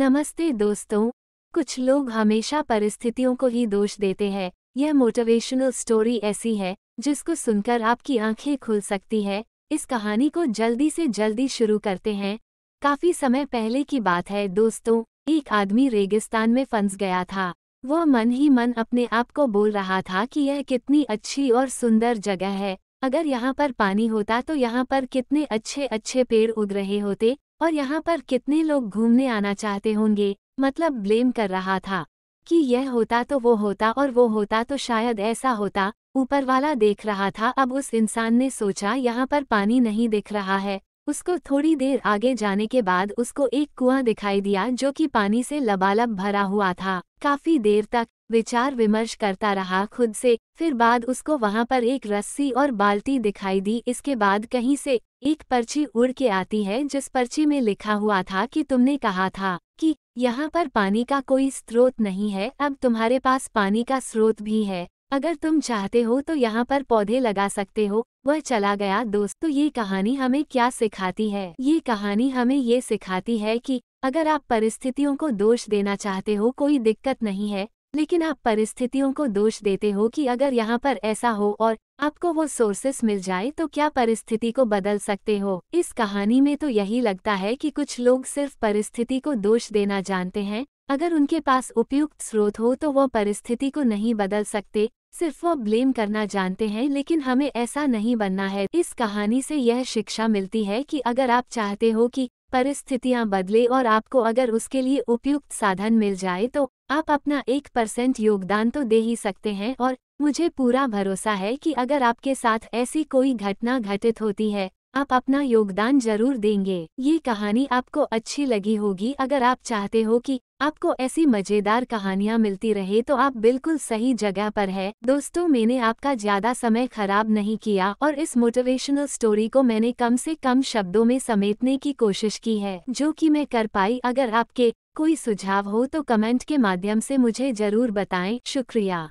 नमस्ते दोस्तों कुछ लोग हमेशा परिस्थितियों को ही दोष देते हैं यह मोटिवेशनल स्टोरी ऐसी है जिसको सुनकर आपकी आंखें खुल सकती है इस कहानी को जल्दी से जल्दी शुरू करते हैं काफी समय पहले की बात है दोस्तों एक आदमी रेगिस्तान में फंस गया था वह मन ही मन अपने आप को बोल रहा था कि यह कितनी अच्छी और सुंदर जगह है अगर यहाँ पर पानी होता तो यहाँ पर कितने अच्छे अच्छे पेड़ उग रहे होते और यहाँ पर कितने लोग घूमने आना चाहते होंगे मतलब ब्लेम कर रहा था कि यह होता तो वो होता और वो होता तो शायद ऐसा होता ऊपर वाला देख रहा था अब उस इंसान ने सोचा यहाँ पर पानी नहीं दिख रहा है उसको थोड़ी देर आगे जाने के बाद उसको एक कुआं दिखाई दिया जो कि पानी से लबालब भरा हुआ था काफी देर तक विचार विमर्श करता रहा खुद से फिर बाद उसको वहां पर एक रस्सी और बाल्टी दिखाई दी इसके बाद कहीं से एक पर्ची उड़ के आती है जिस पर्ची में लिखा हुआ था कि तुमने कहा था कि यहाँ पर पानी का कोई स्रोत नहीं है अब तुम्हारे पास पानी का स्रोत भी है अगर तुम चाहते हो तो यहाँ पर पौधे लगा सकते हो वह चला गया दोस्तों तो ये कहानी हमें क्या सिखाती है ये कहानी हमें ये सिखाती है कि अगर आप परिस्थितियों को दोष देना चाहते हो कोई दिक्कत नहीं है लेकिन आप परिस्थितियों को दोष देते हो कि अगर यहाँ पर ऐसा हो और आपको वो सोर्सेस मिल जाए तो क्या परिस्थिति को बदल सकते हो इस कहानी में तो यही लगता है कि कुछ लोग सिर्फ परिस्थिति को दोष देना जानते हैं अगर उनके पास उपयुक्त स्रोत हो तो वह परिस्थिति को नहीं बदल सकते सिर्फ वो ब्लेम करना जानते हैं लेकिन हमें ऐसा नहीं बनना है इस कहानी से यह शिक्षा मिलती है कि अगर आप चाहते हो कि परिस्थितियां बदले और आपको अगर उसके लिए उपयुक्त साधन मिल जाए तो आप अपना एक परसेंट योगदान तो दे ही सकते हैं और मुझे पूरा भरोसा है कि अगर आपके साथ ऐसी कोई घटना घटित होती है आप अपना योगदान जरूर देंगे ये कहानी आपको अच्छी लगी होगी अगर आप चाहते हो कि आपको ऐसी मज़ेदार कहानियाँ मिलती रहे तो आप बिल्कुल सही जगह पर है दोस्तों मैंने आपका ज़्यादा समय खराब नहीं किया और इस मोटिवेशनल स्टोरी को मैंने कम से कम शब्दों में समेटने की कोशिश की है जो कि मैं कर पाई अगर आपके कोई सुझाव हो तो कमेंट के माध्यम से मुझे ज़रूर बताएं शुक्रिया